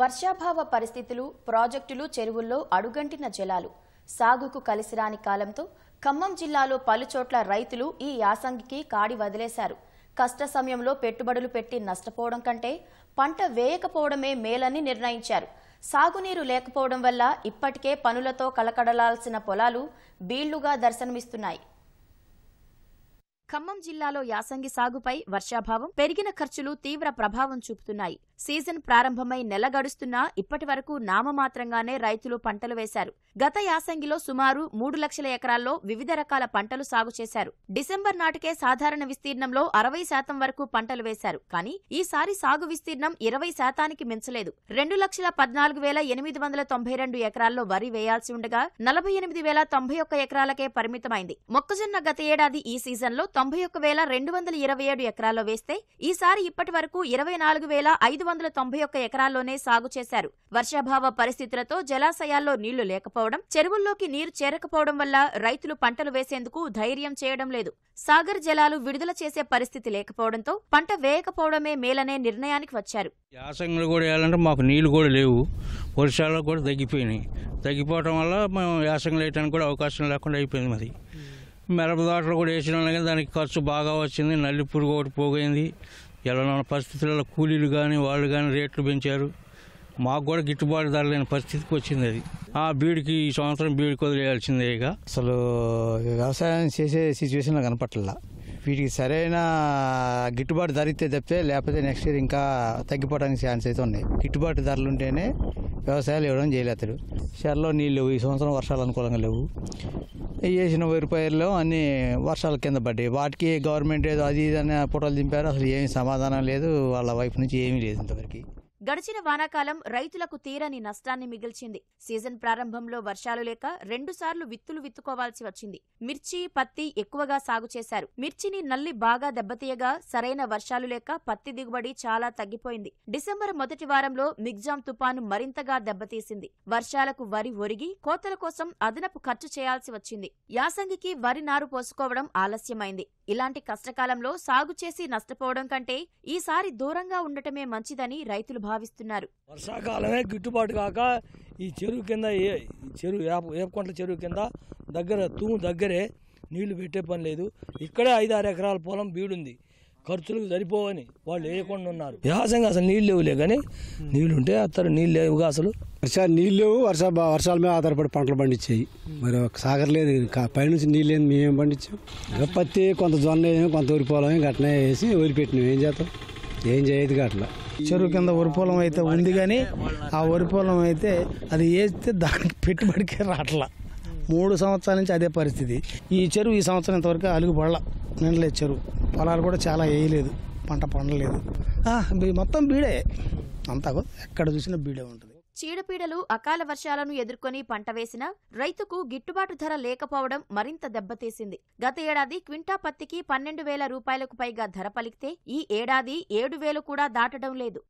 వర్షాభావ పరిస్థితులు ప్రాజెక్టులు చెరువుల్లో అడుగంటిన జలాలు సాగుకు కలిసిరాని కాలంతో ఖమ్మం జిల్లాలో పలుచోట్ల రైతులు ఈ యాసంగికి కాడి వదిలేశారు కష్ట సమయంలో పెట్టుబడులు పెట్టి నష్టపోవడం కంటే పంట వేయకపోవడమే మేలని నిర్ణయించారు సాగునీరు లేకపోవడం వల్ల ఇప్పటికే పనులతో కలకడలాల్సిన పొలాలు బీళ్లుగా దర్శనమిస్తున్నాయి ఖమ్మం జిల్లాలో యాసంగి సాగుపై వర్షాభావం పెరిగిన ఖర్చులు తీవ్ర ప్రభావం చూపుతున్నాయి సీజన్ ప్రారంభమై నెల గడుస్తున్నా ఇప్పటి వరకు నామమాత్రంగానే రైతులు పంటలు వేశారు గత యాసంగిలో సుమారు మూడు లక్షల ఎకరాల్లో వివిధ రకాల పంటలు సాగు చేశారు డిసెంబర్ నాటికే సాధారణ విస్తీర్ణంలో అరవై శాతం వరకు పంటలు వేశారు కానీ ఈసారి సాగు విస్తీర్ణం ఇరవై శాతానికి మించలేదు రెండు లక్షల పద్నాలుగు వేల ఎనిమిది వందల తొంభై రెండు ఎకరాల్లో వరి వేయాల్సి ఉండగా నలభై ఎనిమిది వేల తొంభై ఒక్క ఎకరాలకే పరిమితమైంది మొక్కజొన్న గత ఏడాది ఈ సీజన్లో తొంభై ఒక్క వేల రెండు వందల ఇరవై ఏడు ఎకరాల్లో వేస్తే ఈసారి ఇప్పటి వరకు ఇరవై నాలుగు వేల ఐదు వందల తొంభై ఒక్క ఎకరాల్లోనే సాగు చేశారు వర్షాభావ పరిస్థితులతో జలాశయాల్లో నీళ్లు లేకపోవడం చెరువుల్లోకి నీరు చేరకపోవడం వల్ల రైతులు పంటలు వేసేందుకు ధైర్యం చేయడం లేదు సాగర్ జలాలు విడుదల చేసే పరిస్థితి లేకపోవడంతో పంట వేయకపోవడమే మేలనే నిర్ణయానికి వచ్చారు యాసంగులు కూడా వేయాలంటే మాకు నీళ్లు కూడా లేవు వర్షాలు కూడా తగ్గిపోయినాయి తగ్గిపోవడం వల్ల మేము యాసంగులు వేయడానికి కూడా అవకాశం లేకుండా అయిపోయింది మరి మిరపదాటలు కూడా వేసినాను కానీ దానికి ఖర్చు బాగా వచ్చింది నల్లి పురుగు ఒకటి పోగైంది ఎలా పరిస్థితులలో కూలీలు కానీ వాళ్ళు కానీ రేట్లు పెంచారు మాకు కూడా గిట్టుబాటు ధర లేని పరిస్థితికి వచ్చింది అది ఆ బీడికి ఈ సంవత్సరం బీడికి వదిలేయాల్సిందే ఇక అసలు వ్యవసాయం చేసే సిచ్యువేషన్ కనపట్ల వీటికి సరైన గిట్టుబాటు ధర ఇస్తే తప్పితే లేకపోతే నెక్స్ట్ ఇయర్ ఇంకా తగ్గిపోవడానికి ఛాన్స్ అయితే ఉన్నాయి గిట్టుబాటు ధరలు ఉంటేనే వ్యవసాయాలు ఇవ్వడం చేయలేతాడు చెరలో నీళ్ళు లేవు ఈ సంవత్సరం వర్షాలు అనుకూలంగా లేవు వేసిన వరి పైర్లు అన్ని వర్షాల కింద పడ్డాయి వాటికి గవర్నమెంట్ ఏదో అది ఇది అనే ఫోటోలు దింపారు అసలు ఏమి సమాధానం లేదు వాళ్ళ వైపు నుంచి ఏమీ లేదు ఇంతవరకు గడిచిన వానాకాలం రైతులకు తీరని నష్టాన్ని మిగిల్చింది సీజన్ ప్రారంభంలో వర్షాలు లేక రెండుసార్లు విత్తులు విత్తుకోవాల్సి వచ్చింది మిర్చి పత్తి ఎక్కువగా సాగు చేశారు మిర్చిని నల్లి బాగా దెబ్బతీయగా సరైన వర్షాలు లేక పత్తి దిగుబడి చాలా తగ్గిపోయింది డిసెంబర్ మొదటి వారంలో మిగ్జాం తుపాను మరింతగా దెబ్బతీసింది వర్షాలకు వరి ఒరిగి కోతల కోసం అదనపు ఖర్చు చేయాల్సి వచ్చింది యాసంగికి వరి నారు పోసుకోవడం ఆలస్యమైంది ఇలాంటి కష్టకాలంలో సాగు చేసి నష్టపోవడం కంటే ఈసారి దూరంగా ఉండటమే మంచిదని రైతులు భావించారు భావిస్తున్నారు వర్షాకాలమే గిట్టుబాటు కాక ఈ చెరువు కింద చెరువు ఏపకొంట్ల చెరువు కింద దగ్గర తూము దగ్గరే నీళ్లు పెట్టే పని లేదు ఇక్కడే ఐదారు ఎకరాల పొలం బీడుంది ఖర్చులకు సరిపోవని వాళ్ళు వేయకుండా ఉన్నారు వ్యాసంగా అసలు నీళ్ళు లేవులే కానీ నీళ్ళు ఉంటే అత్తరు నీళ్ళు లేవు అసలు వర్షాలు నీళ్ళు లేవు వర్ష వర్షాల మీద ఆధారపడి పంటలు పండించాయి మరి సాగర్లేదు లేదు పైనుంచి నీళ్ళు లేదు మేమేం పండించాం పత్తి కొంత జొన్న కొంత వరి పొలం వేసి ఊరిపెట్టినాం ఏం చేస్తాం ఏం చేయదు అట్లా చెరువు కింద వరి పొలం అయితే ఉంది కానీ ఆ వరి పొలం అయితే అది వేస్తే దానికి పెట్టుబడికే రాట్ల మూడు సంవత్సరాల నుంచి అదే పరిస్థితి ఈ చెరువు ఈ సంవత్సరం ఇంతవరకు అలుగు పడల నిండలేదు చెరువు పొలాలు కూడా చాలా వేయలేదు పంట పండలేదు మొత్తం బీడే అంతా ఎక్కడ చూసినా బీడే ఉంటుంది చీడపీడలు అకాల వర్షాలను ఎదుర్కొని పంట వేసినా రైతుకు గిట్టుబాటు ధర లేకపోవడం మరింత దెబ్బతీసింది గత ఏడాది క్వింటా పత్తికి పన్నెండు వేల రూపాయలకు పైగా ధర పలికితే ఈ ఏడాది ఏడు వేలు కూడా దాటడం లేదు